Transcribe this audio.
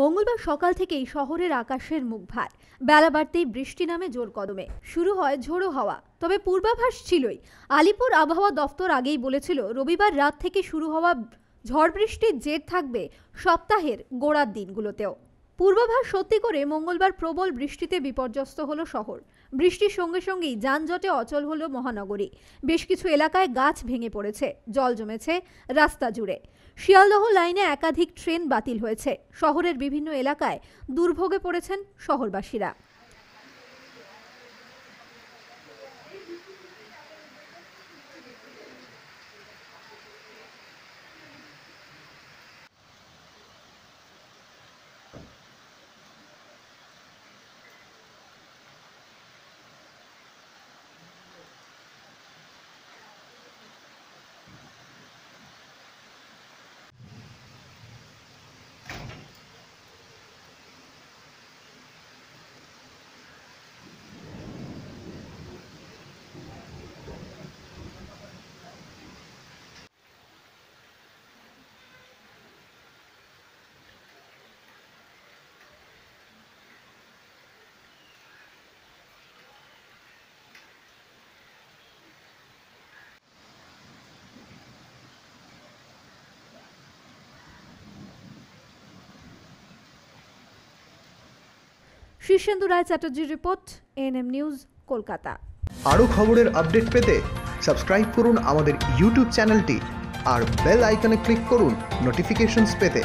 মঙ্গলবার সকাল থেকেই শহরের আকাশের মুখ ভার বেলা বাড়তেই বৃষ্টি নামে জোর কদমে শুরু হয় ঝোড়ো হাওয়া তবে পূর্বাভাস ছিলই আলিপুর আবহাওয়া দফতর আগেই বলেছিল রবিবার রাত থেকে শুরু হওয়া ঝড় বৃষ্টির জের থাকবে সপ্তাহের গোড়ার দিনগুলোতেও পূর্বাভাস সত্যি করে মঙ্গলবার প্রবল বৃষ্টিতে বিপর্যস্ত হলো শহর বৃষ্টির সঙ্গে সঙ্গেই যানজটে অচল হলো মহানগরী বেশ কিছু এলাকায় গাছ ভেঙে পড়েছে জল জমেছে রাস্তা জুড়ে শিয়ালদহ লাইনে একাধিক ট্রেন বাতিল হয়েছে শহরের বিভিন্ন এলাকায় দুর্ভোগে পড়েছেন শহরবাসীরা শীর্ষেন্দু রায় চ্যাটার্জির রিপোর্ট এএনএম নিউজ কলকাতা আরও খবরের আপডেট পেতে সাবস্ক্রাইব করুন আমাদের ইউটিউব চ্যানেলটি আর বেল আইকনে ক্লিক করুন নোটিফিকেশনস পেতে